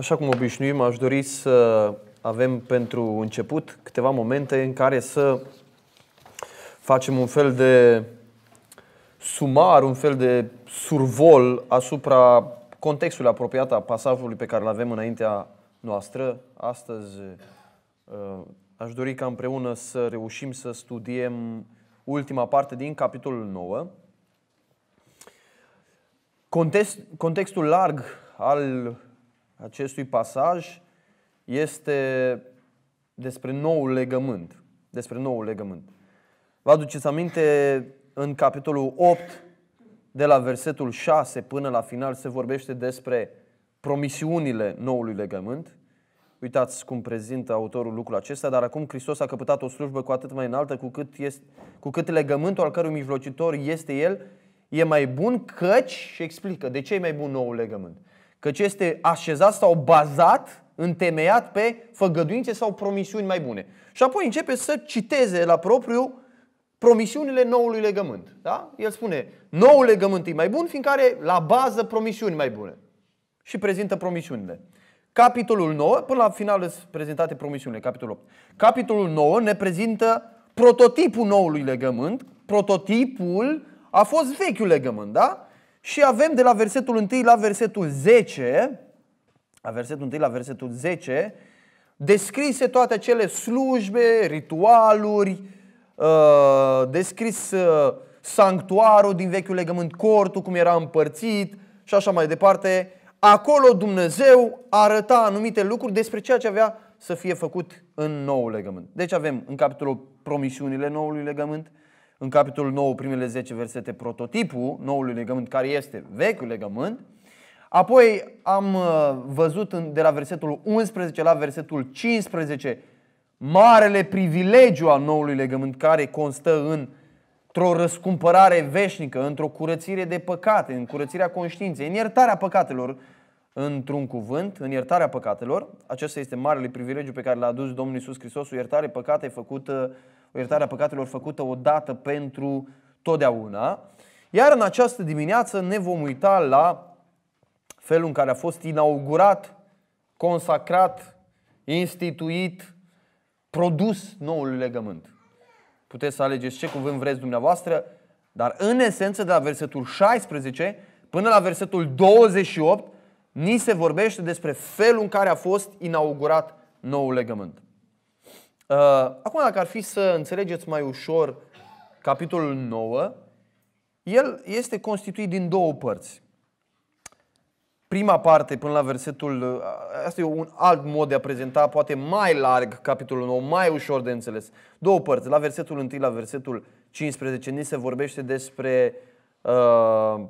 Așa cum obișnuim, aș dori să avem pentru început câteva momente în care să facem un fel de sumar, un fel de survol asupra contextului apropiat a pasajului pe care îl avem înaintea noastră. Astăzi uh, aș dori ca împreună să reușim să studiem ultima parte din capitolul 9. Context, contextul larg al acestui pasaj este despre noul legământ. Despre noul legământ. Vă aduceți aminte în capitolul 8, de la versetul 6 până la final, se vorbește despre promisiunile noului legământ. Uitați cum prezintă autorul lucrul acesta, dar acum Hristos a căpătat o slujbă cu atât mai înaltă cu cât, este, cu cât legământul al cărui mijlocitor este El, e mai bun căci, și explică de ce e mai bun noul legământ căci este așezat sau bazat, întemeiat pe făgăduințe sau promisiuni mai bune. Și apoi începe să citeze la propriu promisiunile noului legământ. Da? El spune, noul legământ e mai bun, fiindcă are la bază promisiuni mai bune. Și prezintă promisiunile. Capitolul 9, până la final sunt prezentate promisiunile, capitolul 8. Capitolul 9 ne prezintă prototipul noului legământ. Prototipul a fost vechiul legământ, da? Și avem de la versetul 1 la versetul 10, la versetul 1 la versetul 10, descrise toate cele slujbe, ritualuri, uh, descris uh, sanctuarul din vechiul legământ, cortul, cum era împărțit și așa mai departe. Acolo Dumnezeu arăta anumite lucruri despre ceea ce avea să fie făcut în nou legământ. Deci avem în capitolul promisiunile noului legământ, în capitolul 9, primele 10 versete, prototipul noului legământ, care este vechiul legământ. Apoi am uh, văzut de la versetul 11 la versetul 15 marele privilegiu al noului legământ care constă în într-o răscumpărare veșnică, într-o curățire de păcate, în curățirea conștiinței, în iertarea păcatelor, într-un cuvânt, în iertarea păcatelor. Acesta este marele privilegiu pe care l-a adus Domnul Isus Hristos, o iertare păcate făcută uh, o iertare a păcatelor făcută odată pentru totdeauna. Iar în această dimineață ne vom uita la felul în care a fost inaugurat, consacrat, instituit, produs noul legământ. Puteți să alegeți ce cuvânt vreți dumneavoastră, dar în esență de la versetul 16 până la versetul 28 ni se vorbește despre felul în care a fost inaugurat noul legământ. Uh, acum, dacă ar fi să înțelegeți mai ușor capitolul 9, el este constituit din două părți. Prima parte, până la versetul, uh, asta e un alt mod de a prezenta, poate mai larg capitolul 9, mai ușor de înțeles. Două părți, la versetul 1, la versetul 15, ni se vorbește despre uh,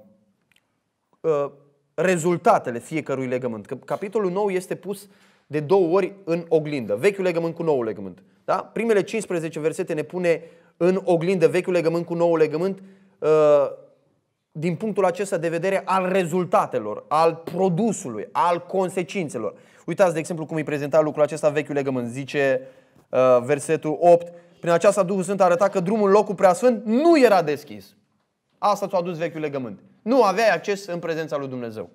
uh, rezultatele fiecărui legământ. Că capitolul 9 este pus uh, de două ori în oglindă. Vechiul legământ cu noul legământ. Da? Primele 15 versete ne pune în oglindă vechiul legământ cu noul legământ uh, din punctul acesta de vedere al rezultatelor, al produsului, al consecințelor. Uitați, de exemplu, cum îi prezenta lucrul acesta vechiul legământ. Zice uh, versetul 8, prin aceasta Duhul Sfânt arăta că drumul locul preasfânt nu era deschis. Asta ți-a adus vechiul legământ. Nu aveai acces în prezența lui Dumnezeu.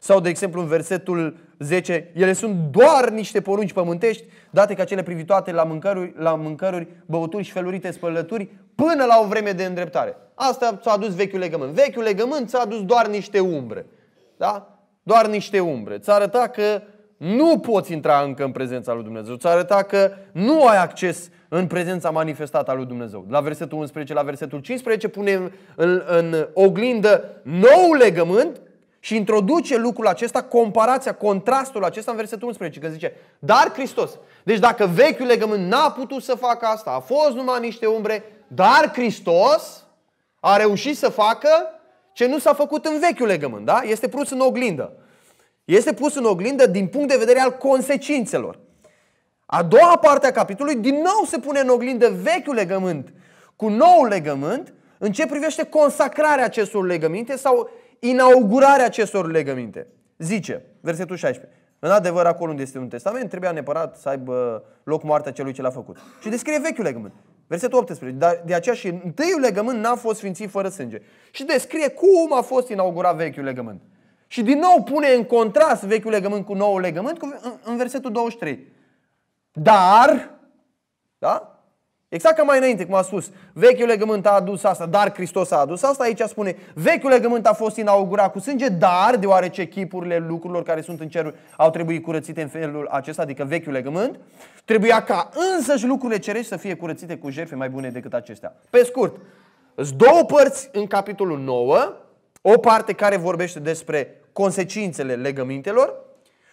Sau, de exemplu, în versetul 10, ele sunt doar niște porunci pământești, date ca cele privitoare la mâncăruri, la mâncăruri, băuturi și felurite spălături, până la o vreme de îndreptare. Asta s a adus vechiul legământ. Vechiul legământ s a adus doar niște umbre. Da? Doar niște umbre. Ți arăta că nu poți intra încă în prezența lui Dumnezeu. Ți arăta că nu ai acces în prezența manifestată a lui Dumnezeu. La versetul 11, la versetul 15 punem în, în oglindă nou legământ și introduce lucrul acesta, comparația, contrastul acesta în versetul 11, când zice, dar Hristos. Deci dacă vechiul legământ n-a putut să facă asta, a fost numai niște umbre, dar Hristos a reușit să facă ce nu s-a făcut în vechiul legământ, da? Este pus în oglindă. Este pus în oglindă din punct de vedere al consecințelor. A doua parte a capitolului din nou se pune în oglindă vechiul legământ cu noul legământ în ce privește consacrarea acestor legăminte sau inaugurarea acestor legăminte. Zice, versetul 16. În adevăr, acolo unde este un testament, trebuia neapărat să aibă loc moartea celui ce l-a făcut. Și descrie vechiul legământ. Versetul 18. Dar de aceea și întâiul legământ n-a fost sfințit fără sânge. Și descrie cum a fost inaugurat vechiul legământ. Și din nou pune în contrast vechiul legământ cu noul legământ în versetul 23. Dar, da? Exact ca mai înainte, cum a spus, vechiul legământ a adus asta, dar Hristos a adus asta. Aici spune, vechiul legământ a fost inaugurat cu sânge, dar deoarece chipurile lucrurilor care sunt în ceruri au trebuit curățite în felul acesta, adică vechiul legământ, trebuia ca însăși lucrurile cerești să fie curățite cu jertfe mai bune decât acestea. Pe scurt, sunt două părți în capitolul 9, o parte care vorbește despre consecințele legămintelor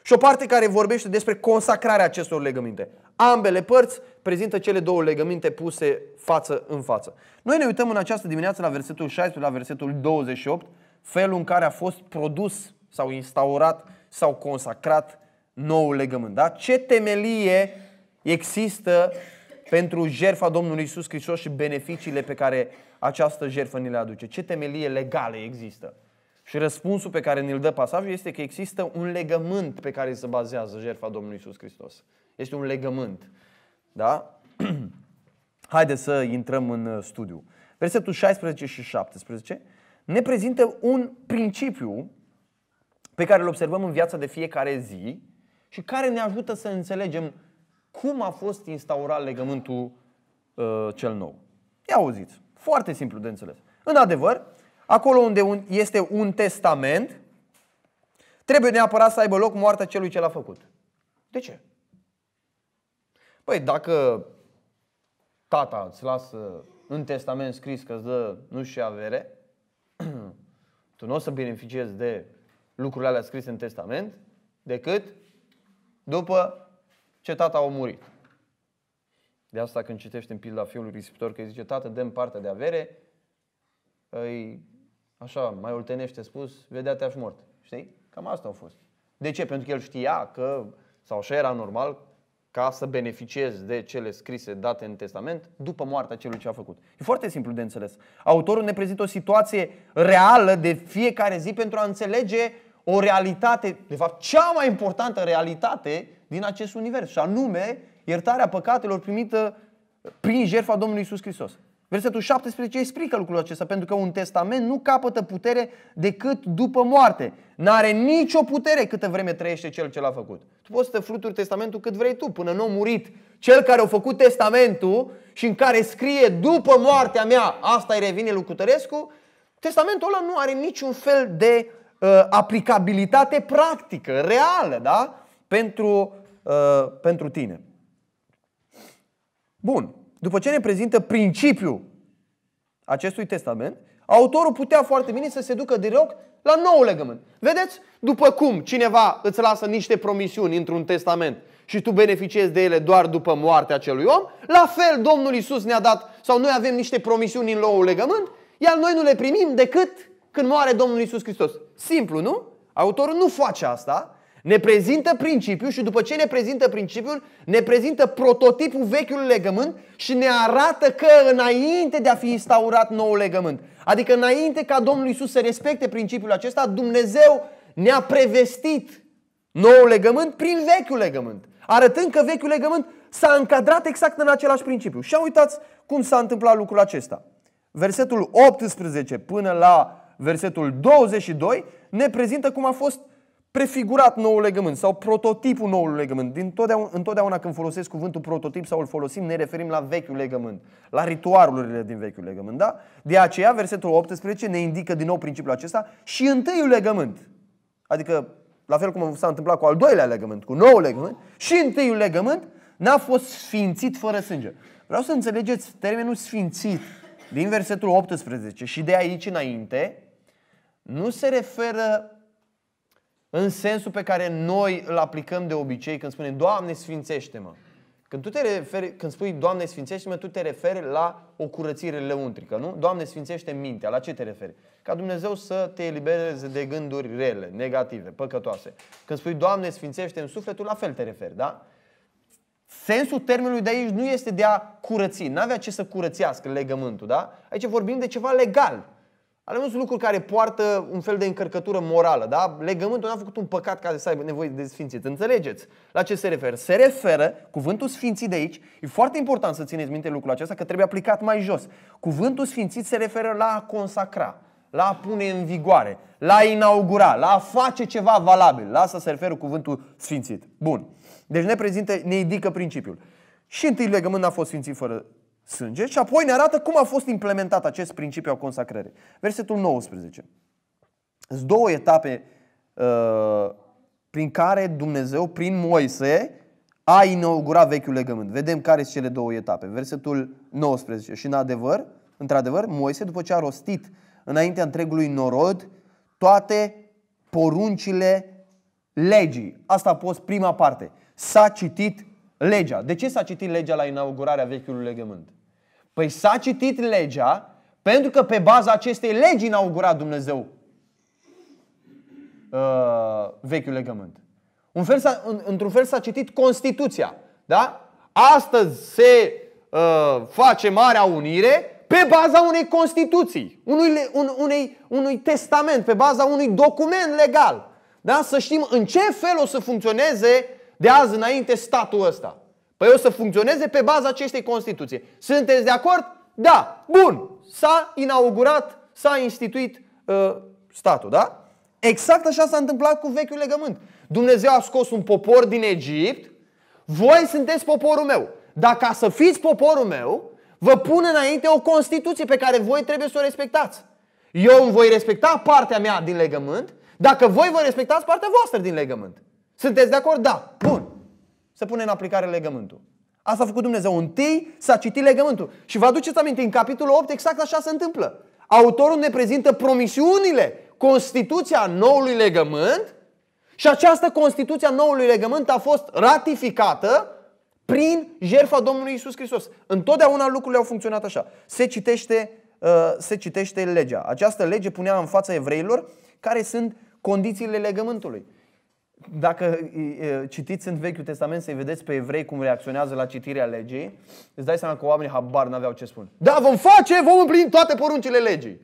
și o parte care vorbește despre consacrarea acestor legăminte. Ambele părți prezintă cele două legăminte puse față în față. Noi ne uităm în această dimineață la versetul 16, la versetul 28, felul în care a fost produs sau instaurat sau consacrat noul legământ. Da? Ce temelie există pentru jertfa Domnului Isus Hristos și beneficiile pe care această jertfă ni le aduce? Ce temelie legală există? Și răspunsul pe care ne-l dă pasajul este că există un legământ pe care se bazează jertfa Domnului Iisus Hristos. Este un legământ. Da? Haideți să intrăm în uh, studiu. Versetul 16 și 17 ne prezintă un principiu pe care îl observăm în viața de fiecare zi și care ne ajută să înțelegem cum a fost instaurat legământul uh, cel nou. Ia auziți, foarte simplu de înțeles. În adevăr, Acolo unde este un testament, trebuie neapărat să aibă loc moartea celui ce l-a făcut. De ce? Păi dacă tata îți lasă în testament scris că îți dă nu ce avere, tu nu o să beneficiezi de lucrurile alea scrise în testament decât după ce tata a murit. De asta când citești în pilda fiului risipitor că îi zice tată, dăm partea de avere, îi așa, mai ultenește spus, vedea te-aș mort. Știi? Cam asta a fost. De ce? Pentru că el știa că, sau așa era normal, ca să beneficiezi de cele scrise date în testament după moartea celui ce a făcut. E foarte simplu de înțeles. Autorul ne prezintă o situație reală de fiecare zi pentru a înțelege o realitate, de fapt cea mai importantă realitate din acest univers, și anume iertarea păcatelor primită prin jertfa Domnului Isus Hristos. Versetul 17 explică lucrul acesta, pentru că un testament nu capătă putere decât după moarte. N-are nicio putere câtă vreme trăiește cel ce l-a făcut. Tu poți să te fluturi testamentul cât vrei tu, până nu a murit cel care a făcut testamentul și în care scrie după moartea mea, asta îi revine lui Cutărescu, testamentul ăla nu are niciun fel de uh, aplicabilitate practică, reală, da? Pentru, uh, pentru tine. Bun. După ce ne prezintă principiul acestui testament, autorul putea foarte bine să se ducă direct la nou legământ. Vedeți? După cum cineva îți lasă niște promisiuni într-un testament și tu beneficiezi de ele doar după moartea acelui om, la fel Domnul Isus ne-a dat, sau noi avem niște promisiuni în nou legământ, iar noi nu le primim decât când moare Domnul Isus Hristos. Simplu, nu? Autorul nu face asta, ne prezintă principiul și după ce ne prezintă principiul, ne prezintă prototipul vechiului legământ și ne arată că înainte de a fi instaurat nou legământ, adică înainte ca Domnul Isus să respecte principiul acesta, Dumnezeu ne-a prevestit nou legământ prin vechiul legământ, arătând că vechiul legământ s-a încadrat exact în același principiu. Și uitați cum s-a întâmplat lucrul acesta. Versetul 18 până la versetul 22 ne prezintă cum a fost uh, prefigurat noul legământ sau prototipul noului legământ. Din totdeauna, întotdeauna când folosesc cuvântul prototip sau îl folosim, ne referim la vechiul legământ, la ritualurile din vechiul legământ. Da? De aceea, versetul 18 ne indică din nou principiul acesta și întâiul legământ. Adică, la fel cum s-a întâmplat cu al doilea legământ, cu noul legământ, și întâiul legământ n-a fost sfințit fără sânge. Vreau să înțelegeți termenul sfințit din versetul 18 și de aici înainte, nu se referă în sensul pe care noi îl aplicăm de obicei când spunem Doamne sfințește-mă. Când, tu te referi, când spui Doamne sfințește-mă, tu te referi la o curățire leuntrică, nu? Doamne sfințește mintea. La ce te referi? Ca Dumnezeu să te elibereze de gânduri rele, negative, păcătoase. Când spui Doamne sfințește în sufletul, la fel te referi, da? Sensul termenului de aici nu este de a curăți. N-avea ce să curățească legământul, da? Aici vorbim de ceva legal. Ale nu sunt lucruri care poartă un fel de încărcătură morală, da? Legământul n-a făcut un păcat ca să aibă nevoie de sfințită. Înțelegeți la ce se referă? Se referă, cuvântul sfințit de aici, e foarte important să țineți minte lucrul acesta, că trebuie aplicat mai jos. Cuvântul sfințit se referă la a consacra, la a pune în vigoare, la a inaugura, la a face ceva valabil. La asta se referă cuvântul sfințit. Bun. Deci ne prezintă, ne indică principiul. Și întâi legământ a fost sfințit fără sânge și apoi ne arată cum a fost implementat acest principiu al consacrării. Versetul 19. Sunt două etape uh, prin care Dumnezeu, prin Moise, a inaugurat vechiul legământ. Vedem care sunt cele două etape. Versetul 19. Și în adevăr, într-adevăr, Moise, după ce a rostit înaintea întregului norod, toate poruncile legii. Asta a fost prima parte. S-a citit legea. De ce s-a citit legea la inaugurarea vechiului legământ? Păi s-a citit legea pentru că pe baza acestei legi inaugura Dumnezeu uh, vechiul legământ. Un fel într-un fel s-a citit Constituția. Da? Astăzi se uh, face Marea Unire pe baza unei Constituții, unui, un, unei, unui testament, pe baza unui document legal. Da? Să știm în ce fel o să funcționeze de azi înainte statul ăsta. Păi o să funcționeze pe baza acestei constituții. Sunteți de acord? Da. Bun. S-a inaugurat, s-a instituit uh, statul, da? Exact așa s-a întâmplat cu vechiul legământ. Dumnezeu a scos un popor din Egipt, voi sunteți poporul meu. Dacă să fiți poporul meu, vă pun înainte o Constituție pe care voi trebuie să o respectați. Eu îmi voi respecta partea mea din legământ, dacă voi vă respectați partea voastră din legământ. Sunteți de acord? Da. Bun să pune în aplicare legământul. Asta a făcut Dumnezeu. Întâi s-a citit legământul. Și vă aduceți aminte, în capitolul 8 exact așa se întâmplă. Autorul ne prezintă promisiunile, Constituția noului legământ și această Constituția noului legământ a fost ratificată prin jertfa Domnului Isus Hristos. Întotdeauna lucrurile au funcționat așa. Se citește, uh, se citește legea. Această lege punea în fața evreilor care sunt condițiile legământului. Dacă citiți în Vechiul Testament să-i vedeți pe evrei cum reacționează la citirea legii, îți dai seama că oamenii habar n-aveau ce spun. Da, vom face, vom împlini toate poruncile legii.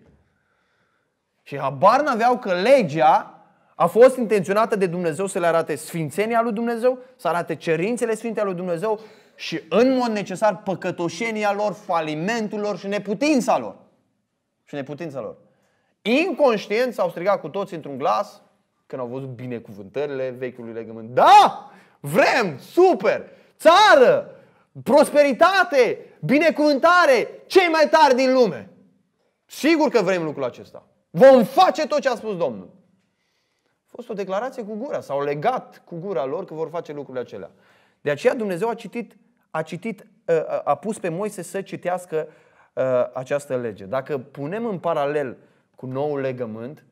Și habar n-aveau că legea a fost intenționată de Dumnezeu să le arate sfințenia lui Dumnezeu, să arate cerințele sfinte ale lui Dumnezeu și în mod necesar păcătoșenia lor, falimentul lor și neputința lor. Și neputința lor. Inconștient s-au strigat cu toți într-un glas, când au văzut binecuvântările vechiului legământ. Da! Vrem! Super! Țară! Prosperitate! Binecuvântare! Cei mai tari din lume! Sigur că vrem lucrul acesta. Vom face tot ce a spus Domnul. A fost o declarație cu gura. S-au legat cu gura lor că vor face lucrurile acelea. De aceea Dumnezeu a citit, a, citit, ă, ă, a pus pe Moise să citească ă, această lege. Dacă punem în paralel cu noul legământ,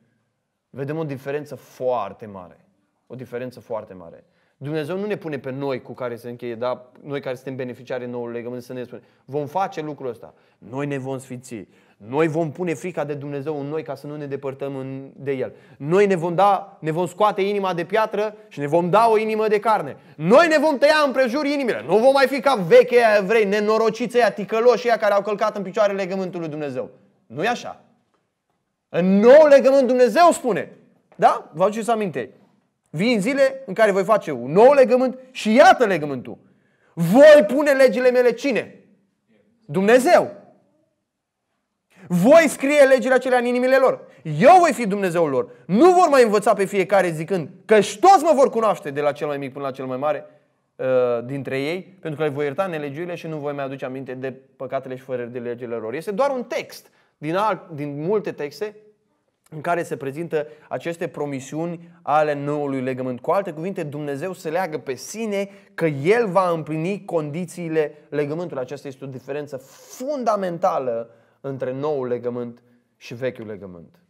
vedem o diferență foarte mare. O diferență foarte mare. Dumnezeu nu ne pune pe noi cu care se încheie, dar noi care suntem beneficiari în noul legământ să ne spune, vom face lucrul ăsta, noi ne vom sfinți, noi vom pune frica de Dumnezeu în noi ca să nu ne depărtăm în, de El. Noi ne vom, da, ne vom scoate inima de piatră și ne vom da o inimă de carne. Noi ne vom tăia împrejur inimile. Nu vom mai fi ca vechea evrei, nenorociți aia, care au călcat în picioare legământul lui Dumnezeu. nu e așa. În nou legământ Dumnezeu spune. Da? Vă aduceți aminte. Vin zile în care voi face un nou legământ și iată legământul. Voi pune legile mele cine? Dumnezeu. Voi scrie legile acelea în inimile lor. Eu voi fi Dumnezeul lor. Nu vor mai învăța pe fiecare zicând că și toți mă vor cunoaște de la cel mai mic până la cel mai mare uh, dintre ei, pentru că le voi ierta nelegiurile și nu voi mai aduce aminte de păcatele și fără de legile lor. Este doar un text din, alt, din multe texte în care se prezintă aceste promisiuni ale noului legământ. Cu alte cuvinte, Dumnezeu se leagă pe sine că El va împlini condițiile legământului. Aceasta este o diferență fundamentală între noul legământ și vechiul legământ.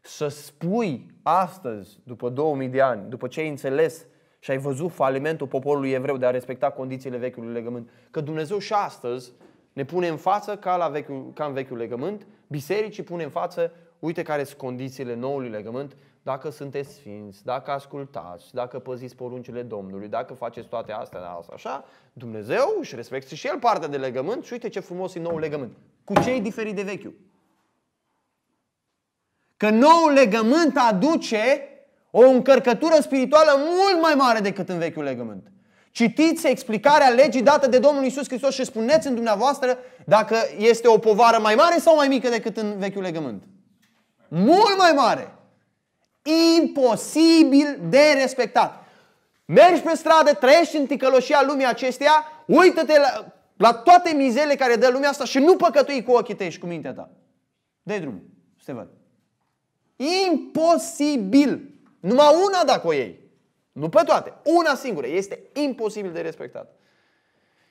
Să spui astăzi, după 2000 de ani, după ce ai înțeles și ai văzut falimentul poporului evreu de a respecta condițiile vechiului legământ, că Dumnezeu și astăzi ne pune în față, ca, la vechiul, ca în vechiul legământ, bisericii pune în față, uite care sunt condițiile noului legământ, dacă sunteți sfinți, dacă ascultați, dacă păziți poruncile Domnului, dacă faceți toate astea, da, asta, așa, Dumnezeu își respectă și el partea de legământ și uite ce frumos e nou legământ. Cu ce e diferit de vechiul? Că nou legământ aduce o încărcătură spirituală mult mai mare decât în vechiul legământ. Citiți explicarea legii dată de Domnul Isus Hristos și spuneți în dumneavoastră dacă este o povară mai mare sau mai mică decât în vechiul legământ. Mult mai mare! Imposibil de respectat. Mergi pe stradă, trăiești în ticăloșia lumii acesteia, uită-te la, la toate mizele care dă lumea asta și nu păcătui cu ochii tăi și cu mintea ta. Dă-i drumul, să te văd. Imposibil! Numai una dacă o iei. Nu pe toate. Una singură. Este imposibil de respectat.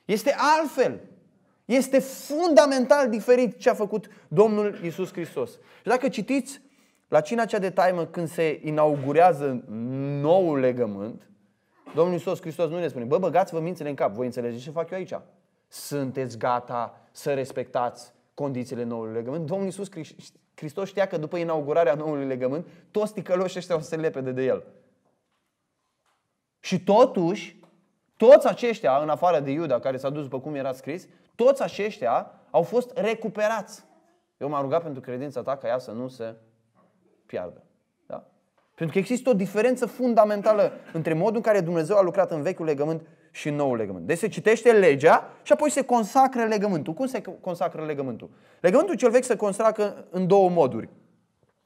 Este altfel. Este fundamental diferit ce a făcut Domnul Isus Hristos. Și dacă citiți la cina cea de taimă când se inaugurează noul legământ, Domnul Isus Hristos nu ne spune, bă, băgați-vă mințele în cap, voi înțelegeți ce fac eu aici? Sunteți gata să respectați condițiile noului legământ? Domnul Isus Hristos știa că după inaugurarea noului legământ, toți ticăloșii ăștia o să se lepede de el. Și totuși, toți aceștia, în afară de Iuda, care s-a dus după cum era scris, toți aceștia au fost recuperați. Eu m-am rugat pentru credința ta ca ea să nu se piardă. Da? Pentru că există o diferență fundamentală între modul în care Dumnezeu a lucrat în vechiul legământ și în noul legământ. Deci se citește legea și apoi se consacră legământul. Cum se consacră legământul? Legământul cel vechi se consacră în două moduri.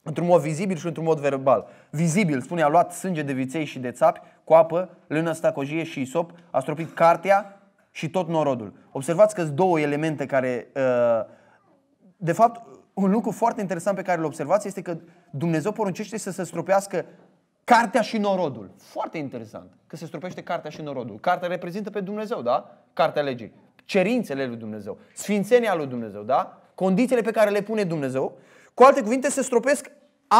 Într-un mod vizibil și într-un mod verbal. Vizibil, spune, a luat sânge de viței și de țapi, cu apă, lână stacojie și isop, a stropit cartea și tot norodul. Observați că sunt două elemente care... Uh, de fapt, un lucru foarte interesant pe care îl observați este că Dumnezeu poruncește să se stropească cartea și norodul. Foarte interesant că se stropește cartea și norodul. Cartea reprezintă pe Dumnezeu, da? Cartea legii. Cerințele lui Dumnezeu. Sfințenia lui Dumnezeu, da? Condițiile pe care le pune Dumnezeu. Cu alte cuvinte, se stropesc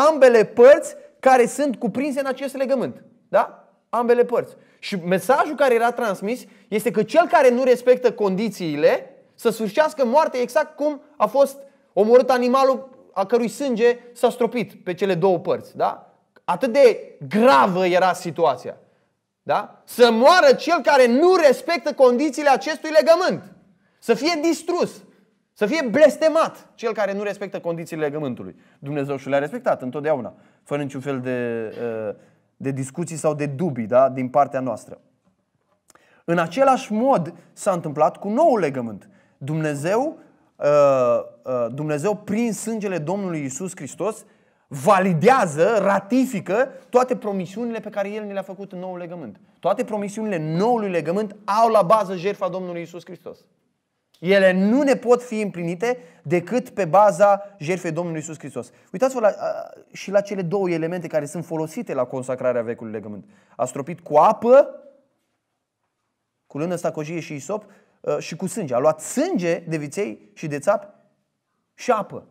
ambele părți care sunt cuprinse în acest legământ. Da? ambele părți. Și mesajul care era transmis este că cel care nu respectă condițiile să sfârșească moarte exact cum a fost omorât animalul a cărui sânge s-a stropit pe cele două părți. Da? Atât de gravă era situația. Da? Să moară cel care nu respectă condițiile acestui legământ. Să fie distrus. Să fie blestemat cel care nu respectă condițiile legământului. Dumnezeu și le-a respectat întotdeauna, fără niciun fel de uh, de discuții sau de dubii da? din partea noastră. În același mod s-a întâmplat cu noul legământ. Dumnezeu, uh, uh, Dumnezeu prin sângele Domnului Isus Hristos, validează, ratifică toate promisiunile pe care El ne le-a făcut în noul legământ. Toate promisiunile noului legământ au la bază jertfa Domnului Isus Hristos. Ele nu ne pot fi împlinite decât pe baza jertfei Domnului Isus Hristos. Uitați-vă la, a, și la cele două elemente care sunt folosite la consacrarea vecului legământ. A stropit cu apă, cu lână, stacojie și isop, a, ă, și cu sânge. A luat sânge de viței și de țap și apă.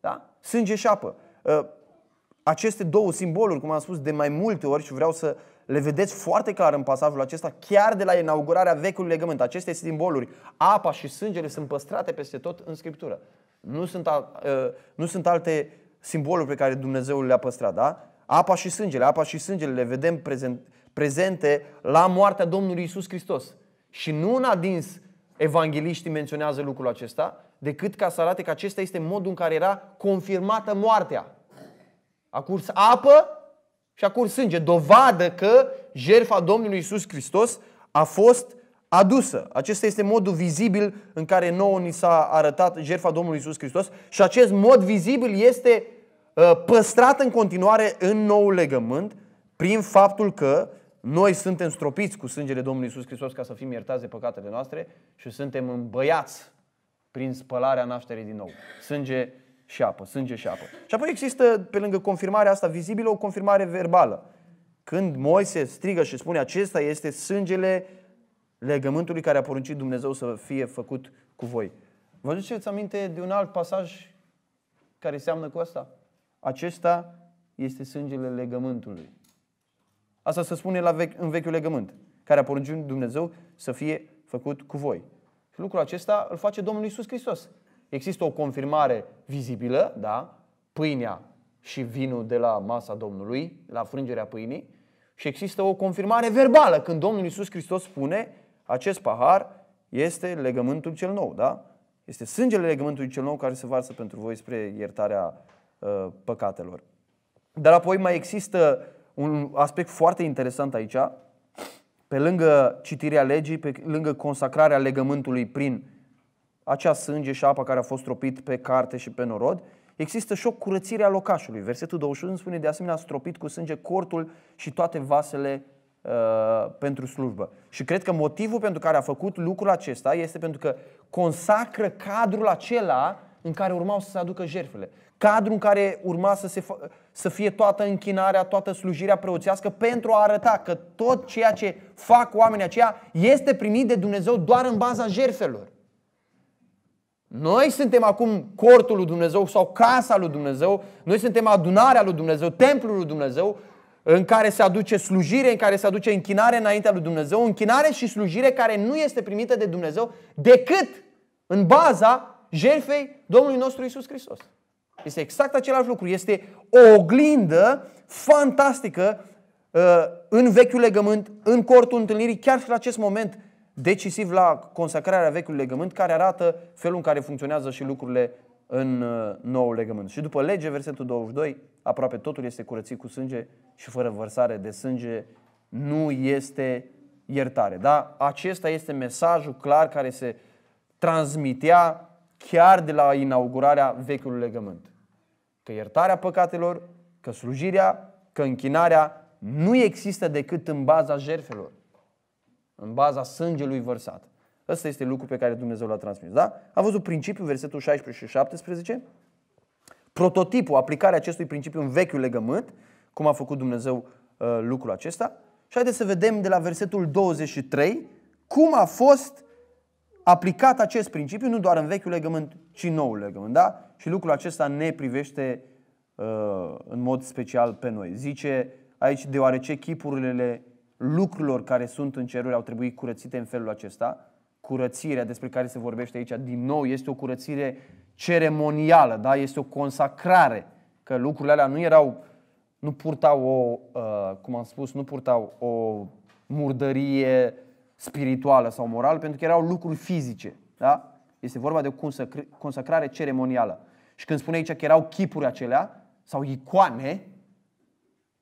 Da? Sânge și apă. A, ă, aceste două simboluri, cum am spus de mai multe ori și vreau să le vedeți foarte clar în pasajul acesta, chiar de la inaugurarea vechiului legământ. Aceste simboluri, apa și sângele, sunt păstrate peste tot în Scriptură. Nu sunt, al, ă, nu sunt alte simboluri pe care Dumnezeu le-a păstrat, da? Apa și sângele, apa și sângele le vedem prezent, prezente la moartea Domnului Isus Hristos. Și nu în adins evangeliștii menționează lucrul acesta, decât ca să arate că acesta este modul în care era confirmată moartea. A curs apă și a curs sânge. Dovadă că jertfa Domnului Isus Hristos a fost adusă. Acesta este modul vizibil în care nouă ni s-a arătat jertfa Domnului Isus Hristos și acest mod vizibil este uh, păstrat în continuare în nou legământ prin faptul că noi suntem stropiți cu sângele Domnului Isus Hristos ca să fim iertați de păcatele noastre și suntem îmbăiați prin spălarea nașterii din nou. Sânge și apă, sânge și apă. Și apoi există, pe lângă confirmarea asta vizibilă, o confirmare verbală. Când Moise strigă și spune acesta este sângele legământului care a poruncit Dumnezeu să fie făcut cu voi. Vă duceți aminte de un alt pasaj care seamnă cu asta? Acesta este sângele legământului. Asta se spune la vechi, în vechiul legământ, care a poruncit Dumnezeu să fie făcut cu voi. Și lucrul acesta îl face Domnul Isus Hristos există o confirmare vizibilă, da? pâinea și vinul de la masa Domnului, la frângerea pâinii, și există o confirmare verbală când Domnul Iisus Hristos spune acest pahar este legământul cel nou, da? Este sângele legământului cel nou care se varsă pentru voi spre iertarea uh, păcatelor. Dar apoi mai există un aspect foarte interesant aici, pe lângă citirea legii, pe lângă consacrarea legământului prin acea sânge și apă care a fost stropit pe carte și pe norod, există și o curățire a locașului. Versetul 21 spune de asemenea stropit cu sânge cortul și toate vasele uh, pentru slujbă. Și cred că motivul pentru care a făcut lucrul acesta este pentru că consacră cadrul acela în care urmau să se aducă jertfele. Cadrul în care urma să, se, să fie toată închinarea, toată slujirea preoțească pentru a arăta că tot ceea ce fac oamenii aceia este primit de Dumnezeu doar în baza jertfelor. Noi suntem acum cortul lui Dumnezeu sau casa lui Dumnezeu, noi suntem adunarea lui Dumnezeu, templul lui Dumnezeu, în care se aduce slujire, în care se aduce închinare înaintea lui Dumnezeu, închinare și slujire care nu este primită de Dumnezeu decât în baza jertfei Domnului nostru Isus Hristos. Este exact același lucru. Este o oglindă fantastică uh, în vechiul legământ, în cortul întâlnirii, chiar și la acest moment, decisiv la consacrarea vechiului legământ, care arată felul în care funcționează și lucrurile în uh, nou legământ. Și după lege, versetul 22, aproape totul este curățit cu sânge și fără vărsare de sânge nu este iertare. Da? Acesta este mesajul clar care se transmitea chiar de la inaugurarea vechiului legământ. Că iertarea păcatelor, că slujirea, că închinarea nu există decât în baza jertfelor în baza sângelui vărsat. Ăsta este lucru pe care Dumnezeu l-a transmis. Da? Am văzut principiul, versetul 16 și 17, prototipul, aplicarea acestui principiu în vechiul legământ, cum a făcut Dumnezeu uh, lucrul acesta. Și haideți să vedem de la versetul 23 cum a fost aplicat acest principiu, nu doar în vechiul legământ, ci în noul legământ. Da? Și lucrul acesta ne privește uh, în mod special pe noi. Zice aici, deoarece chipurile lucrurilor care sunt în ceruri au trebuit curățite în felul acesta. Curățirea despre care se vorbește aici, din nou, este o curățire ceremonială, da? este o consacrare, că lucrurile alea nu erau, nu purtau o, uh, cum am spus, nu purtau o murdărie spirituală sau morală, pentru că erau lucruri fizice. Da? Este vorba de o consacrare ceremonială. Și când spune aici că erau chipuri acelea, sau icoane,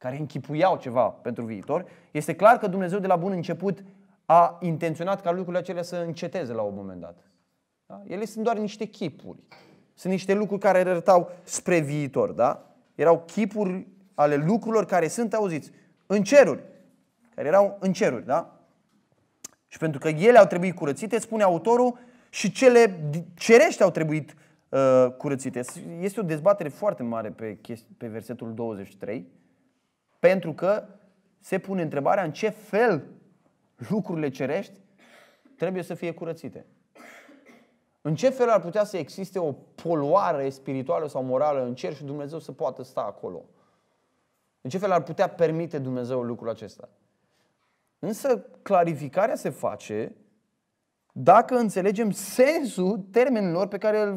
care închipuiau ceva pentru viitor, este clar că Dumnezeu de la bun început a intenționat ca lucrurile acelea să înceteze la un moment dat. Da? Ele sunt doar niște chipuri. Sunt niște lucruri care arătau spre viitor. Da? Erau chipuri ale lucrurilor care sunt auziți în ceruri. Care erau în ceruri. Da? Și pentru că ele au trebuit curățite, spune autorul, și cele cerești au trebuit uh, curățite. Este o dezbatere foarte mare pe, pe versetul 23 pentru că se pune întrebarea în ce fel lucrurile cerești trebuie să fie curățite. În ce fel ar putea să existe o poluare spirituală sau morală în cer și Dumnezeu să poată sta acolo? În ce fel ar putea permite Dumnezeu lucrul acesta? Însă clarificarea se face dacă înțelegem sensul termenilor pe care,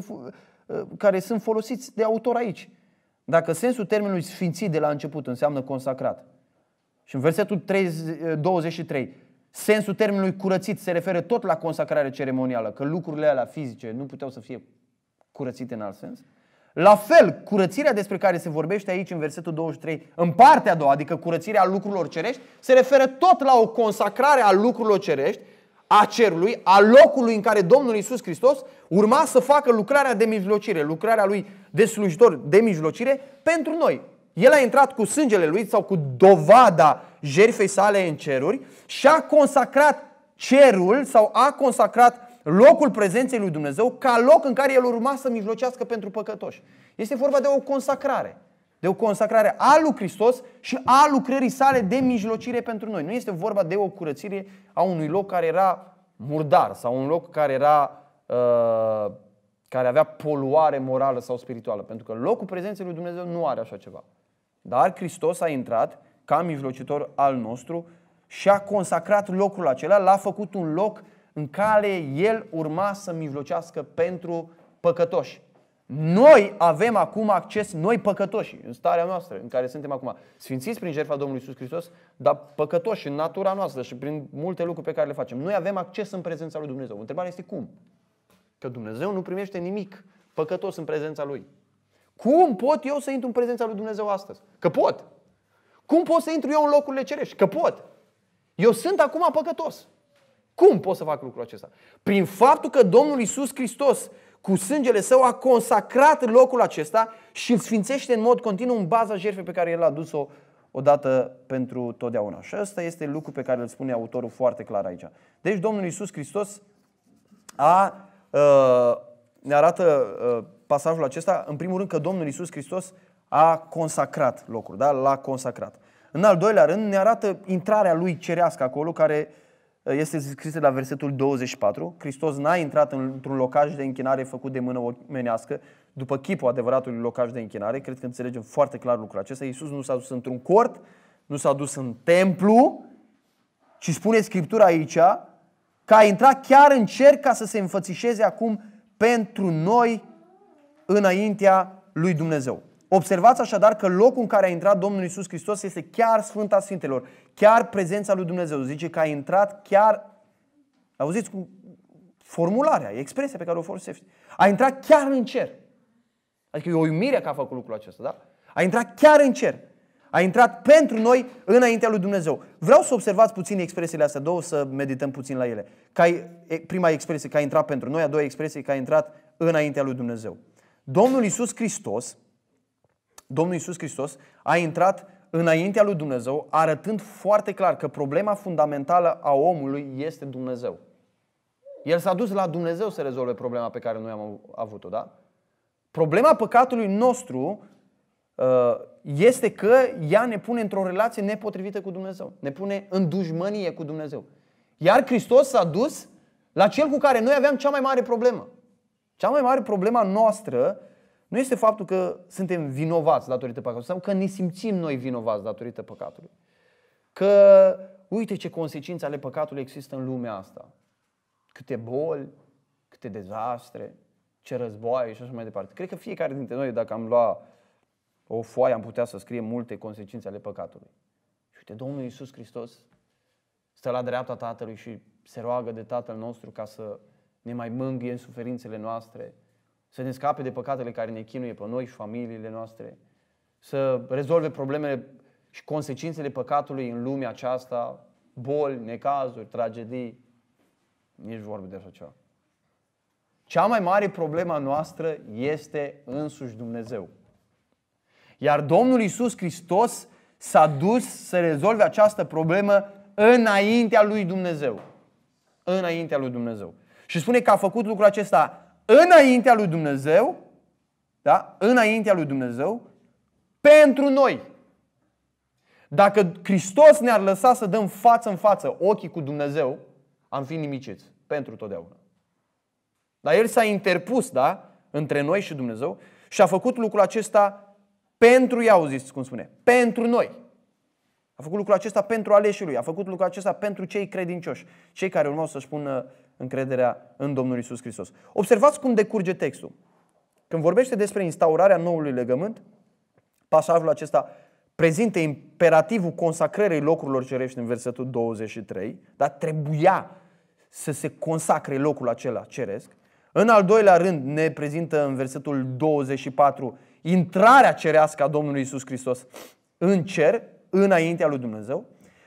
care sunt folosiți de autor aici. Dacă sensul termenului sfințit de la început înseamnă consacrat, și în versetul 23, sensul termenului curățit se referă tot la consacrare ceremonială, că lucrurile alea fizice nu puteau să fie curățite în alt sens. La fel, curățirea despre care se vorbește aici în versetul 23, în partea a doua, adică curățirea lucrurilor cerești, se referă tot la o consacrare a lucrurilor cerești, a cerului, a locului în care Domnul Isus Hristos urma să facă lucrarea de mijlocire, lucrarea lui de slujitor de mijlocire pentru noi. El a intrat cu sângele lui sau cu dovada jerfei sale în ceruri și a consacrat cerul sau a consacrat locul prezenței lui Dumnezeu ca loc în care el urma să mijlocească pentru păcătoși. Este vorba de o consacrare de o consacrare a lui Hristos și a lucrării sale de mijlocire pentru noi. Nu este vorba de o curățire a unui loc care era murdar sau un loc care era uh, care avea poluare morală sau spirituală, pentru că locul prezenței lui Dumnezeu nu are așa ceva. Dar Hristos a intrat ca mijlocitor al nostru și a consacrat locul acela, l-a făcut un loc în care El urma să mijlocească pentru păcătoși. Noi avem acum acces, noi păcătoși, în starea noastră în care suntem acum, sfințiți prin jertfa Domnului Isus Hristos, dar păcătoși în natura noastră și prin multe lucruri pe care le facem. Noi avem acces în prezența lui Dumnezeu. Întrebarea este cum? Că Dumnezeu nu primește nimic păcătos în prezența lui. Cum pot eu să intru în prezența lui Dumnezeu astăzi? Că pot. Cum pot să intru eu în locurile cerești? Că pot. Eu sunt acum păcătos. Cum pot să fac lucrul acesta? Prin faptul că Domnul Isus Hristos cu sângele său a consacrat locul acesta și îl sfințește în mod continuu în baza jertfei pe care el a adus-o odată pentru totdeauna. Și ăsta este lucru pe care îl spune autorul foarte clar aici. Deci Domnul Iisus Hristos a, uh, ne arată uh, pasajul acesta, în primul rând că Domnul Iisus Hristos a consacrat locul, da? l-a consacrat. În al doilea rând ne arată intrarea lui cerească acolo, care uh, este scrisă la versetul 24. Hristos n-a intrat într-un locaj de închinare făcut de mână omenească, după chipul adevăratului locaj de închinare. Cred că înțelegem foarte clar lucrul acesta. Iisus nu s-a dus într-un cort, nu s-a dus în templu, ci spune Scriptura aici că a intrat chiar în cer ca să se înfățișeze acum pentru noi înaintea lui Dumnezeu. Observați așadar că locul în care a intrat Domnul Isus Hristos este chiar Sfânta Sfintelor, chiar prezența lui Dumnezeu. Zice că a intrat chiar, auziți cu formularea, expresia pe care o folosești, a intrat chiar în cer. Adică e o iumire că a făcut lucrul acesta, da? A intrat chiar în cer. A intrat pentru noi înaintea lui Dumnezeu. Vreau să observați puțin expresiile astea două, să medităm puțin la ele. Ca, prima expresie, că a intrat pentru noi, a doua expresie, că a intrat înaintea lui Dumnezeu. Domnul Isus Hristos Domnul Iisus Hristos a intrat înaintea lui Dumnezeu, arătând foarte clar că problema fundamentală a omului este Dumnezeu. El s-a dus la Dumnezeu să rezolve problema pe care noi am avut-o, da? Problema păcatului nostru uh, este că ea ne pune într-o relație nepotrivită cu Dumnezeu. Ne pune în dușmănie cu Dumnezeu. Iar Hristos s-a dus la cel cu care noi aveam cea mai mare problemă. Cea mai mare problema noastră nu este faptul că suntem vinovați datorită păcatului sau că ne simțim noi vinovați datorită păcatului. Că uite ce consecințe ale păcatului există în lumea asta. Câte boli, câte dezastre, ce războaie și așa mai departe. Cred că fiecare dintre noi, dacă am lua o foaie, am putea să scrie multe consecințe ale păcatului. Și uite, Domnul Iisus Hristos stă la dreapta Tatălui și se roagă de Tatăl nostru ca să ne mai mângâie în suferințele noastre, să ne scape de păcatele care ne chinuie pe noi și familiile noastre, să rezolve problemele și consecințele păcatului în lumea aceasta, boli, necazuri, tragedii. Nici vorbe de așa ceva. Cea mai mare problema noastră este însuși Dumnezeu. Iar Domnul Isus Hristos s-a dus să rezolve această problemă înaintea lui Dumnezeu. Înaintea lui Dumnezeu. Și spune că a făcut lucrul acesta înaintea lui Dumnezeu, da? înaintea lui Dumnezeu, pentru noi. Dacă Hristos ne-ar lăsa să dăm față în față ochii cu Dumnezeu, am fi nimiciți pentru totdeauna. Dar El s-a interpus, da, între noi și Dumnezeu și a făcut lucrul acesta pentru, ei, auziți cum spune, pentru noi. A făcut lucrul acesta pentru aleșii lui, a făcut lucrul acesta pentru cei credincioși, cei care urmau să-și pună încrederea în Domnul Isus Hristos. Observați cum decurge textul. Când vorbește despre instaurarea noului legământ, pasajul acesta prezintă imperativul consacrării locurilor cerești în versetul 23, dar trebuia să se consacre locul acela ceresc. În al doilea rând ne prezintă în versetul 24 intrarea cerească a Domnului Isus Hristos în cer, înaintea lui Dumnezeu.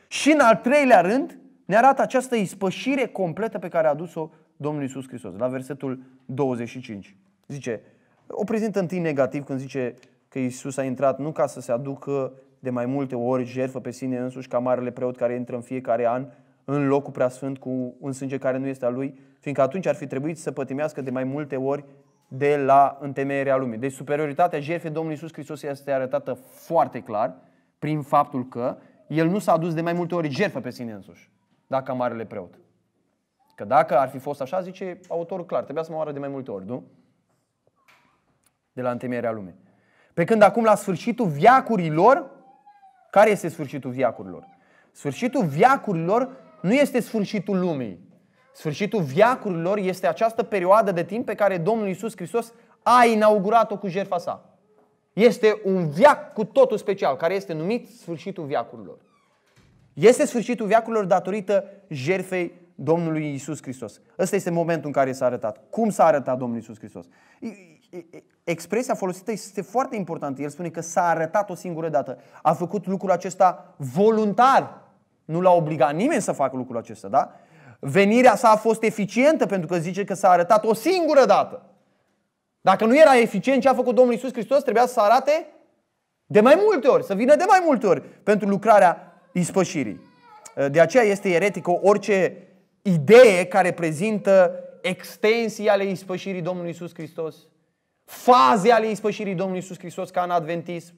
Și în al treilea rând ne arată această ispășire completă pe care a adus-o Domnul Isus Hristos. La versetul 25 zice, o prezintă întâi negativ când zice că Isus a intrat nu ca să se aducă de mai multe ori jertfă pe sine însuși ca marele preot care intră în fiecare an în locul preasfânt cu un sânge care nu este al lui, fiindcă atunci ar fi trebuit să pătimească de mai multe ori de la întemeierea lumii. Deci superioritatea jertfei Domnului Isus Hristos este arătată foarte clar prin faptul că el nu s-a adus de mai multe ori jertfă pe sine însuși da, ca marele preot. Că dacă ar fi fost așa, zice autorul clar, trebuia să mă oară de mai multe ori, nu? De la întemeierea lumii. Pe când acum la sfârșitul viacurilor, care este sfârșitul viacurilor? Sfârșitul viacurilor nu este sfârșitul lumii. Sfârșitul viacurilor este această perioadă de timp pe care Domnul Iisus Hristos a inaugurat-o cu jertfa sa. Este un viac cu totul special, care este numit sfârșitul viacurilor. Este sfârșitul veacurilor datorită jerfei Domnului Isus Hristos. Ăsta este momentul în care s-a arătat. Cum s-a arătat Domnul Isus Hristos? Expresia folosită este foarte importantă. El spune că s-a arătat o singură dată. A făcut lucrul acesta voluntar. Nu l-a obligat nimeni să facă lucrul acesta, da? Venirea sa a fost eficientă pentru că zice că s-a arătat o singură dată. Dacă nu era eficient ce a făcut Domnul Isus Hristos, trebuia să arate de mai multe ori, să vină de mai multe ori pentru lucrarea ispășirii. Uh, de aceea este eretică orice idee care prezintă extensii ale ispășirii Domnului Isus Hristos, faze ale ispășirii Domnului Isus Hristos ca în adventism,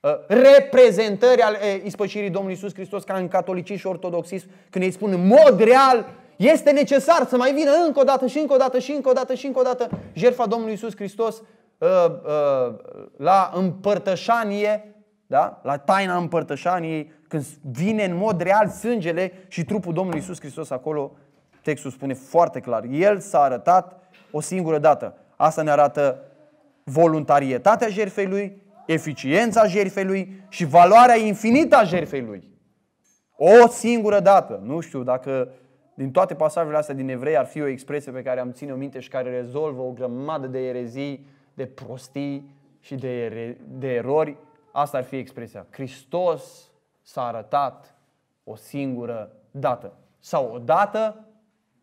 uh, reprezentări ale eh, ispășirii Domnului Isus Hristos ca în catolicism și ortodoxism, când ei spun în mod real este necesar să mai vină încă o dată și încă o dată și încă o dată și încă o dată jertfa Domnului Isus Hristos uh, la împărtășanie, da? la taina împărtășaniei, când vine în mod real sângele și trupul Domnului Isus Hristos acolo, textul spune foarte clar, El s-a arătat o singură dată. Asta ne arată voluntarietatea jertfei Lui, eficiența jertfei Lui și valoarea infinită a jertfei Lui. O singură dată. Nu știu dacă din toate pasajele astea din evrei ar fi o expresie pe care am ținut o minte și care rezolvă o grămadă de erezii, de prostii și de, de erori. Asta ar fi expresia. Hristos s-a arătat o singură dată. Sau o dată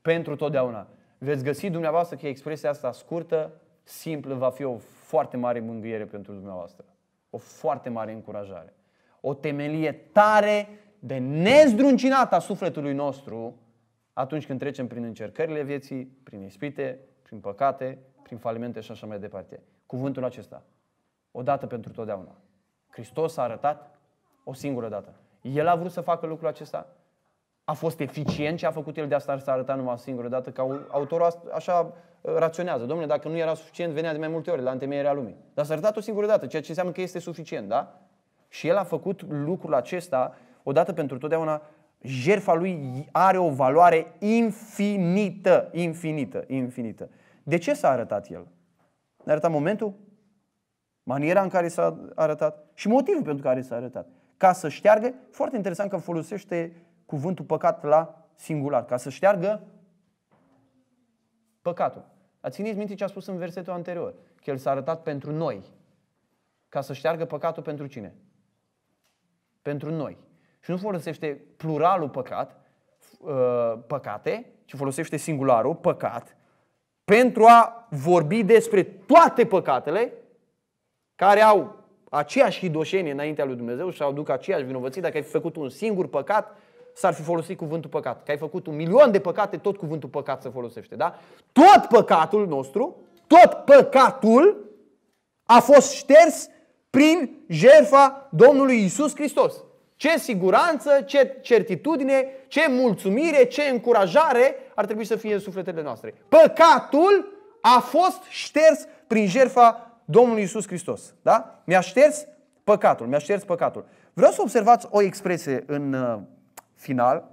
pentru totdeauna. Veți găsi dumneavoastră că expresia asta scurtă, simplă, va fi o foarte mare mângâiere pentru dumneavoastră. O foarte mare încurajare. O temelie tare de nezdruncinat a sufletului nostru atunci când trecem prin încercările vieții, prin ispite, prin păcate, prin falimente și așa mai departe. Cuvântul acesta. O dată pentru totdeauna. Hristos a arătat o singură dată. El a vrut să facă lucrul acesta? A fost eficient ce a făcut el de asta să a numai o singură dată? Că autorul așa uh, raționează. Domnule, dacă nu era suficient, venea de mai multe ori la întemeierea lumii. Dar s-a arătat o singură dată, ceea ce înseamnă că este suficient, da? Și el a făcut lucrul acesta odată pentru totdeauna Jerfa lui are o valoare infinită, infinită, infinită. De ce s-a arătat el? Ne arătat momentul? Maniera în care s-a arătat? Și motivul pentru care s-a arătat ca să șteargă, foarte interesant că folosește cuvântul păcat la singular, ca să șteargă păcatul. Ați țineți minte ce a spus în versetul anterior, că El s-a arătat pentru noi, ca să șteargă păcatul pentru cine? Pentru noi. Și nu folosește pluralul păcat, uh, păcate, ci folosește singularul păcat, pentru a vorbi despre toate păcatele care au aceeași hidoșenie înaintea lui Dumnezeu și aduc aceeași vinovăție. Dacă ai fi făcut un singur păcat, s-ar fi folosit cuvântul păcat. Că ai făcut un milion de păcate, tot cuvântul păcat se folosește. Da? Tot păcatul nostru, tot păcatul a fost șters prin jertfa Domnului Isus Hristos. Ce siguranță, ce certitudine, ce mulțumire, ce încurajare ar trebui să fie în sufletele noastre. Păcatul a fost șters prin jertfa Domnul Iisus Hristos. Da? Mi-a șters păcatul, mi-a șters păcatul. Vreau să observați o expresie în uh, final,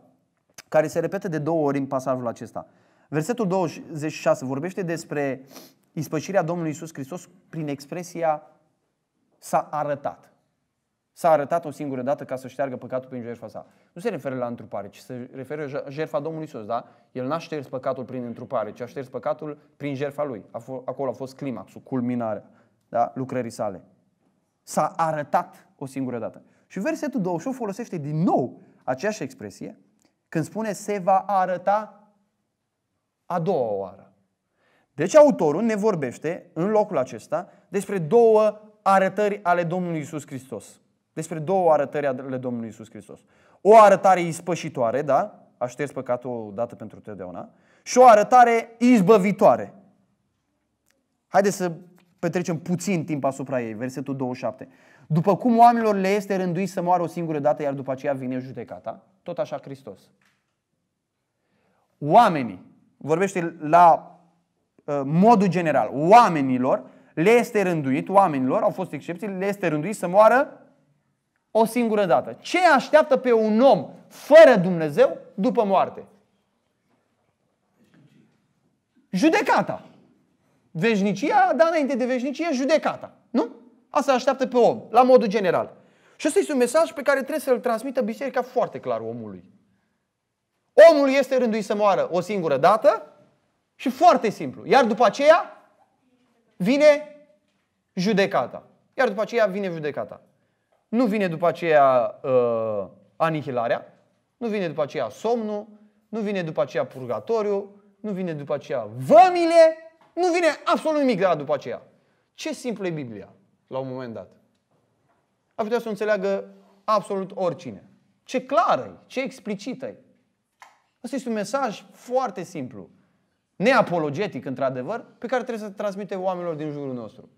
care se repete de două ori în pasajul acesta. Versetul 26 vorbește despre ispășirea Domnului Iisus Hristos prin expresia s-a arătat. S-a arătat o singură dată ca să șteargă păcatul prin jertfa sa. Nu se referă la întrupare, ci se referă jertfa Domnului Iisus, da? El n-a șters păcatul prin întrupare, ci a șters păcatul prin jertfa lui. Acolo a fost climaxul, culminarea da, lucrării sale. S-a arătat o singură dată. Și versetul 28 folosește din nou aceeași expresie când spune se va arăta a doua oară. Deci autorul ne vorbește în locul acesta despre două arătări ale Domnului Isus Hristos. Despre două arătări ale Domnului Isus Hristos. O arătare ispășitoare, da? A șters păcatul dată pentru totdeauna. Și o arătare izbăvitoare. Haideți să petrecem puțin timp asupra ei, versetul 27. După cum oamenilor le este rânduit să moară o singură dată, iar după aceea vine judecata, tot așa Hristos. Oamenii, vorbește la uh, modul general, oamenilor le este rânduit, oamenilor, au fost excepții, le este rânduit să moară o singură dată. Ce așteaptă pe un om fără Dumnezeu după moarte? Judecata veșnicia, dar înainte de veșnicie, judecata. Nu? Asta așteaptă pe om, la modul general. Și ăsta este un mesaj pe care trebuie să-l transmită biserica foarte clar omului. Omul este rânduit să moară o singură dată și foarte simplu. Iar după aceea vine judecata. Iar după aceea vine judecata. Nu vine după aceea uh, anihilarea, nu vine după aceea somnul, nu vine după aceea purgatoriu, nu vine după aceea vămile, nu vine absolut nimic de la după aceea. Ce simplu e Biblia, la un moment dat. Ar putea să o înțeleagă absolut oricine. Ce clară e, ce explicită e. Asta este un mesaj foarte simplu, neapologetic, într-adevăr, pe care trebuie să transmite oamenilor din jurul nostru.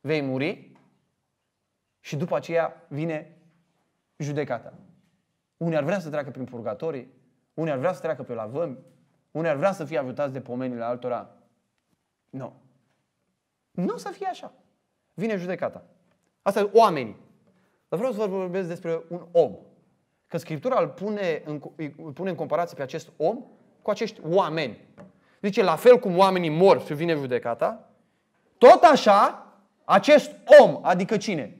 Vei muri și după aceea vine judecata. Unii ar vrea să treacă prin purgatorii, unii ar vrea să treacă pe la vămi, unii ar vrea să fie ajutați de pomenile altora, nu. Nu o să fie așa. Vine judecata. Asta e oamenii. Dar vreau să vă vorbesc despre un om. Că Scriptura îl pune în, îl pune în comparație pe acest om cu acești oameni. Zice, la fel cum oamenii mor și vine judecata, tot așa, acest om, adică cine?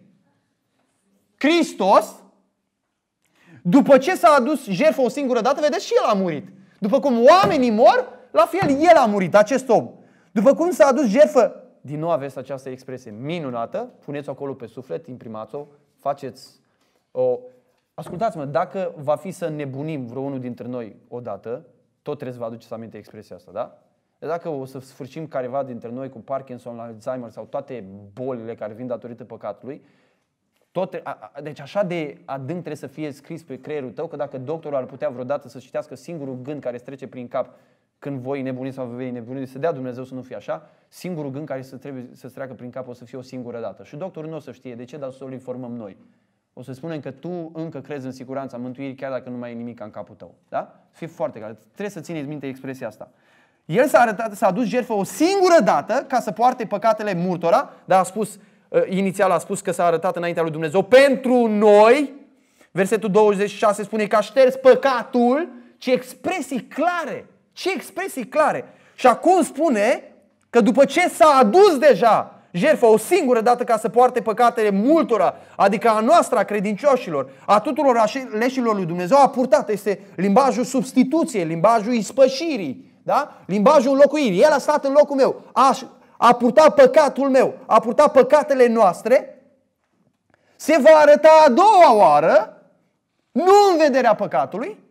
Hristos, după ce s-a adus jertfă o singură dată, vedeți, și el a murit. După cum oamenii mor, la fel el a murit, acest om. După cum s-a adus jerfă, din nou aveți această expresie minunată, puneți-o acolo pe suflet, imprimați-o, faceți o... Ascultați-mă, dacă va fi să nebunim vreunul dintre noi odată, tot trebuie să vă aduceți aminte expresia asta, da? De deci dacă o să sfârșim careva dintre noi cu Parkinson, Alzheimer sau toate bolile care vin datorită păcatului, tot, a, a, deci așa de adânc trebuie să fie scris pe creierul tău că dacă doctorul ar putea vreodată să citească singurul gând care îți trece prin cap când voi nebuni sau vei nebuni, să dea Dumnezeu să nu fie așa, singurul gând care să trebuie să treacă prin cap o să fie o singură dată. Și doctorul nu o să știe de ce, dar o să-l informăm noi. O să spunem că tu încă crezi în siguranța mântuirii chiar dacă nu mai e nimic în capul tău. Da? Fii foarte clar. Trebuie să țineți minte expresia asta. El s-a, arătat, s-a adus jertfă o singură dată ca să poarte păcatele multora, dar a spus, uh, inițial a spus că s-a arătat înaintea lui Dumnezeu pentru noi. Versetul 26 spune că a șters păcatul, ci expresii clare ce expresii clare! Și acum spune că după ce s-a adus deja jertfă o singură dată ca să poarte păcatele multora, adică a noastră, a credincioșilor, a tuturor leșilor lui Dumnezeu, a purtat. Este limbajul substituției, limbajul ispășirii, da? limbajul înlocuirii. El a stat în locul meu, a, a purtat păcatul meu, a purtat păcatele noastre, se va arăta a doua oară, nu în vederea păcatului,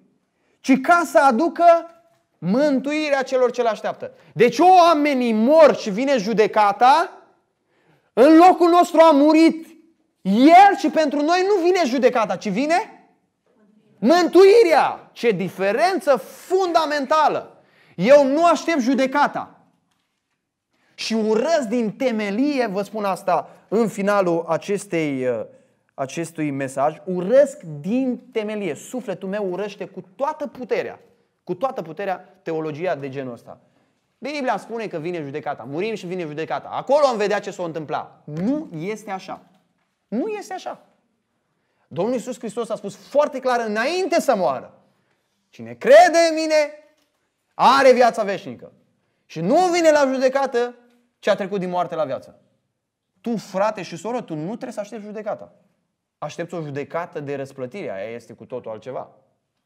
ci ca să aducă mântuirea celor ce le așteaptă. Deci oamenii mor și vine judecata, în locul nostru a murit El și pentru noi nu vine judecata, ci vine mântuirea. Ce diferență fundamentală! Eu nu aștept judecata și urăsc din temelie, vă spun asta în finalul acestei, uh, acestui mesaj, urăsc din temelie. Sufletul meu urăște cu toată puterea cu toată puterea teologia de genul ăsta. Biblia spune că vine judecata. Murim și vine judecata. Acolo am vedea ce s-a întâmplat. Nu este așa. Nu este așa. Domnul Iisus Hristos a spus foarte clar înainte să moară. Cine crede în mine are viața veșnică. Și nu vine la judecată ce a trecut din moarte la viață. Tu, frate și soră, tu nu trebuie să aștepți judecata. Aștepți o judecată de răsplătire. Aia este cu totul altceva.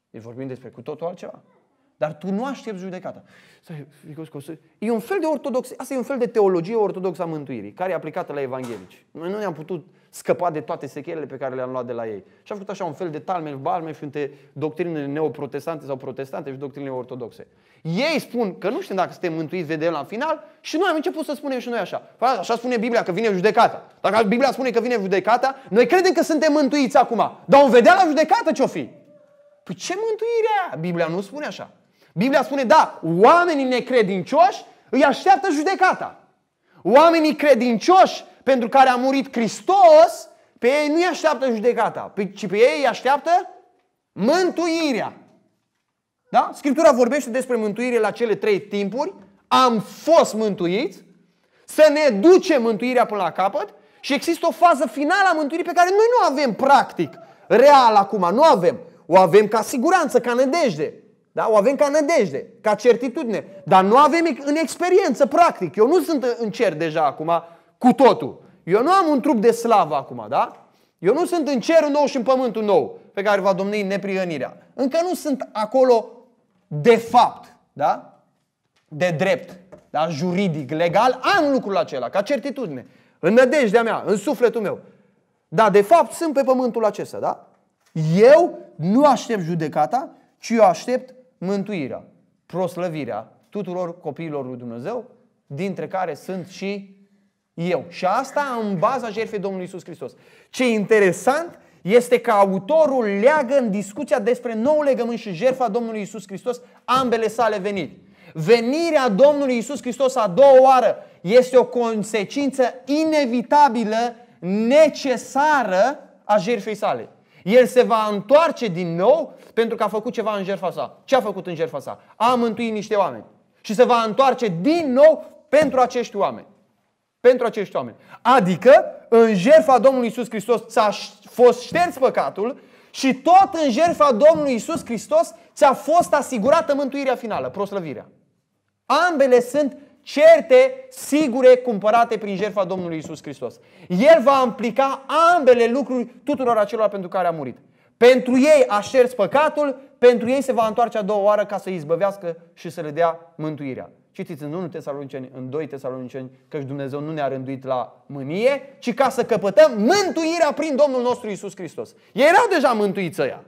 Deci vorbim despre cu totul altceva. Dar tu nu aștepți judecata. e un fel de ortodoxie, asta e un fel de teologie ortodoxă a mântuirii, care e aplicată la evanghelici. Noi nu ne-am putut scăpa de toate sechelele pe care le-am luat de la ei. Și am făcut așa un fel de balme și între doctrinele neoprotestante sau protestante și doctrinele ortodoxe. Ei spun că nu știm dacă suntem mântuiți, vedem la final și noi am început să spunem și noi așa. Păi, așa spune Biblia că vine judecata. Dacă Biblia spune că vine judecata, noi credem că suntem mântuiți acum. Dar o vedea la judecată ce-o fi. Păi ce mântuirea? Biblia nu spune așa. Biblia spune, da, oamenii necredincioși îi așteaptă judecata. Oamenii credincioși pentru care a murit Hristos, pe ei nu îi așteaptă judecata, ci pe ei îi așteaptă mântuirea. Da? Scriptura vorbește despre mântuire la cele trei timpuri. Am fost mântuiți, să ne ducem mântuirea până la capăt și există o fază finală a mântuirii pe care noi nu avem practic, real acum, nu avem. O avem ca siguranță, ca nedejde. Da? O avem ca nădejde, ca certitudine. Dar nu avem în experiență, practic. Eu nu sunt în cer deja acum cu totul. Eu nu am un trup de slavă acum, da? Eu nu sunt în cerul nou și în pământul nou pe care va domni neprihănirea. Încă nu sunt acolo de fapt, da? De drept, da? Juridic, legal, am lucrul acela, ca certitudine. În nădejdea mea, în sufletul meu. Da, de fapt sunt pe pământul acesta, da? Eu nu aștept judecata, ci eu aștept mântuirea, proslăvirea tuturor copiilor lui Dumnezeu, dintre care sunt și eu. Și asta în baza jertfei Domnului Isus Hristos. Ce interesant este că autorul leagă în discuția despre nou legământ și jertfa Domnului Isus Hristos ambele sale veniri. Venirea Domnului Isus Hristos a doua oară este o consecință inevitabilă, necesară a jertfei sale. El se va întoarce din nou pentru că a făcut ceva în jertfa sa. Ce a făcut în jertfa sa? A mântuit niște oameni. Și se va întoarce din nou pentru acești oameni. Pentru acești oameni. Adică, în jertfa Domnului Isus Hristos ți-a fost șters păcatul și tot în jertfa Domnului Isus Hristos ți-a fost asigurată mântuirea finală, proslăvirea. Ambele sunt certe, sigure, cumpărate prin jertfa Domnului Isus Hristos. El va implica ambele lucruri tuturor acelora pentru care a murit. Pentru ei a șers păcatul, pentru ei se va întoarce a doua oară ca să îi izbăvească și să le dea mântuirea. Citiți în 1 Tesaloniceni, în 2 Tesaloniceni, căci Dumnezeu nu ne-a rânduit la mânie, ci ca să căpătăm mântuirea prin Domnul nostru Isus Hristos. Ei erau deja mântuiți ăia.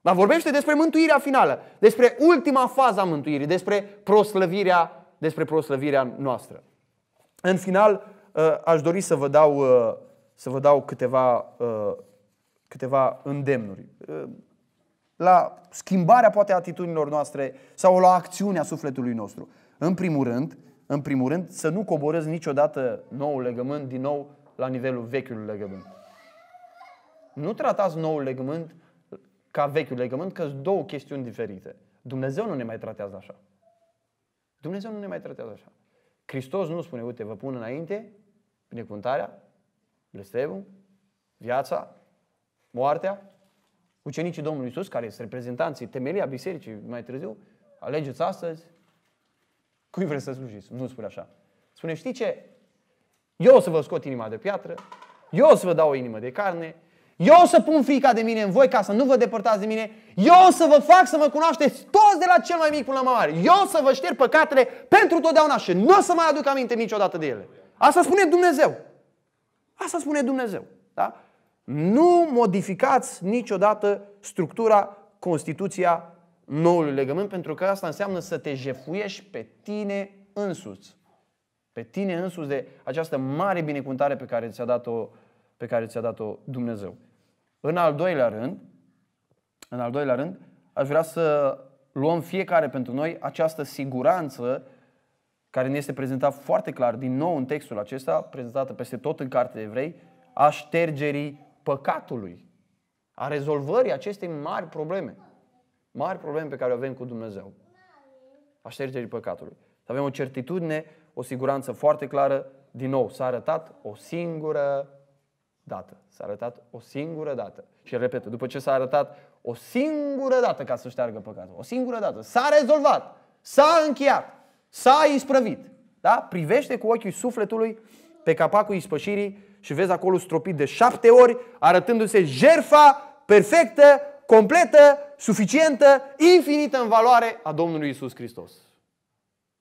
Dar vorbește despre mântuirea finală, despre ultima fază a mântuirii, despre proslăvirea despre proslăvirea noastră. În final, uh, aș dori să vă dau, uh, să vă dau câteva, uh, câteva îndemnuri. La schimbarea, poate, a atitudinilor noastre sau la acțiunea sufletului nostru. În primul rând, în primul rând, să nu coborăți niciodată noul legământ din nou la nivelul vechiului legământ. Nu tratați noul legământ ca vechiul legământ, că sunt două chestiuni diferite. Dumnezeu nu ne mai tratează așa. Dumnezeu nu ne mai tratează așa. Hristos nu spune, uite, vă pun înainte binecuvântarea, blestevul, viața, moartea. Ucenicii Domnului Isus, care sunt reprezentanții, temelia bisericii mai târziu, alegeți astăzi cui vreți să slujiți. Nu spune așa. Spune, știi ce? Eu o să vă scot inima de piatră, eu o să vă dau o inimă de carne, eu o să pun frica de mine în voi ca să nu vă depărtați de mine. Eu o să vă fac să mă cunoașteți toți de la cel mai mic până la mai mare. Eu o să vă șterg păcatele pentru totdeauna și nu o să mai aduc aminte niciodată de ele. Asta spune Dumnezeu. Asta spune Dumnezeu. Da? Nu modificați niciodată structura, constituția noului legământ, pentru că asta înseamnă să te jefuiești pe tine însuți. Pe tine însuți de această mare binecuvântare pe care ți-a dat-o, pe care ți-a dat-o Dumnezeu. În al doilea rând, în al doilea rând, aș vrea să luăm fiecare pentru noi această siguranță care ne este prezentat foarte clar din nou în textul acesta, prezentată peste tot în cartea evrei, a ștergerii păcatului, a rezolvării acestei mari probleme. Mari probleme pe care o avem cu Dumnezeu. A ștergerii păcatului. Să avem o certitudine, o siguranță foarte clară. Din nou, s-a arătat o singură dată. S-a arătat o singură dată. Și repet, după ce s-a arătat o singură dată ca să șteargă păcatul, o singură dată, s-a rezolvat, s-a încheiat, s-a isprăvit. Da? Privește cu ochii sufletului pe capacul ispășirii și vezi acolo stropit de șapte ori, arătându-se jerfa perfectă, completă, suficientă, infinită în valoare a Domnului Isus Hristos.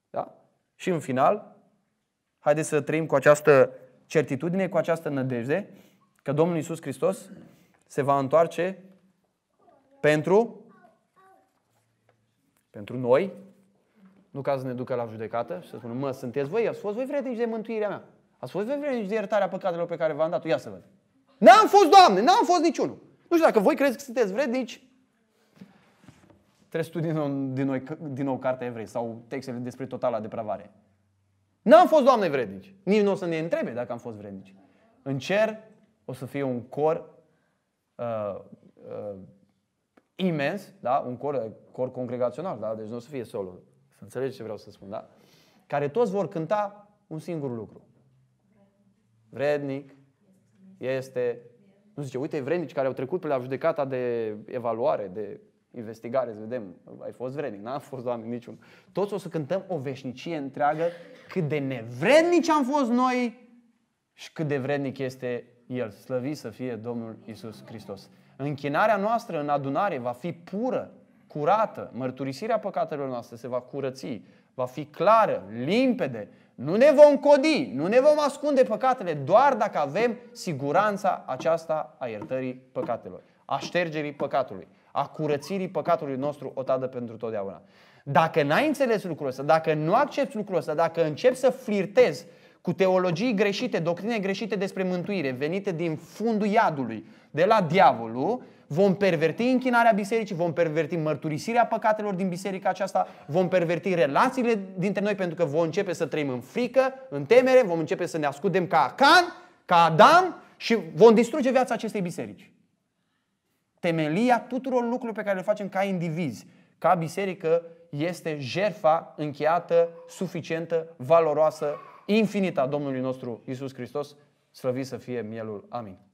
Da? Și în final, haideți să trăim cu această certitudine, cu această nădejde, că Domnul Isus Hristos se va întoarce pentru pentru noi, nu ca să ne ducă la judecată și să spună, mă, sunteți voi, ați fost voi vrednici de mântuirea mea. Ați fost voi vrednici de iertarea păcatelor pe care v-am dat-o. Ia să văd. N-am fost, Doamne, n-am fost niciunul. Nu știu dacă voi credeți că sunteți vrednici, trebuie să din nou, din, din nou cartea evrei sau textele despre totala depravare. N-am fost, Doamne, vrednici. Nici nu o să ne întrebe dacă am fost vrednici. În cer o să fie un cor uh, uh, imens, da? un cor, uh, cor congregațional, da? deci nu o să fie solo. Să înțelegeți ce vreau să spun, da? Care toți vor cânta un singur lucru. Vrednic este... Nu zice, uite, vrednici care au trecut pe la judecata de evaluare, de investigare, să vedem, ai fost vrednic, n-am fost, Doamne, niciun. Toți o să cântăm o veșnicie întreagă cât de nevrednici am fost noi și cât de vrednic este el, slăvit să fie Domnul Isus Hristos. Închinarea noastră în adunare va fi pură, curată, mărturisirea păcatelor noastre se va curăți, va fi clară, limpede, nu ne vom codi, nu ne vom ascunde păcatele doar dacă avem siguranța aceasta a iertării păcatelor, a ștergerii păcatului, a curățirii păcatului nostru o tadă pentru totdeauna. Dacă n-ai înțeles lucrul ăsta, dacă nu accepti lucrul ăsta, dacă începi să flirtezi cu teologii greșite, doctrine greșite despre mântuire, venite din fundul iadului, de la diavolul, vom perverti închinarea bisericii, vom perverti mărturisirea păcatelor din biserica aceasta, vom perverti relațiile dintre noi pentru că vom începe să trăim în frică, în temere, vom începe să ne ascundem ca Acan, ca Adam și vom distruge viața acestei biserici. Temelia tuturor lucrurilor pe care le facem ca indivizi, ca biserică, este jerfa încheiată, suficientă, valoroasă infinită a Domnului nostru Isus Hristos, slăvit să fie mielul. Amin.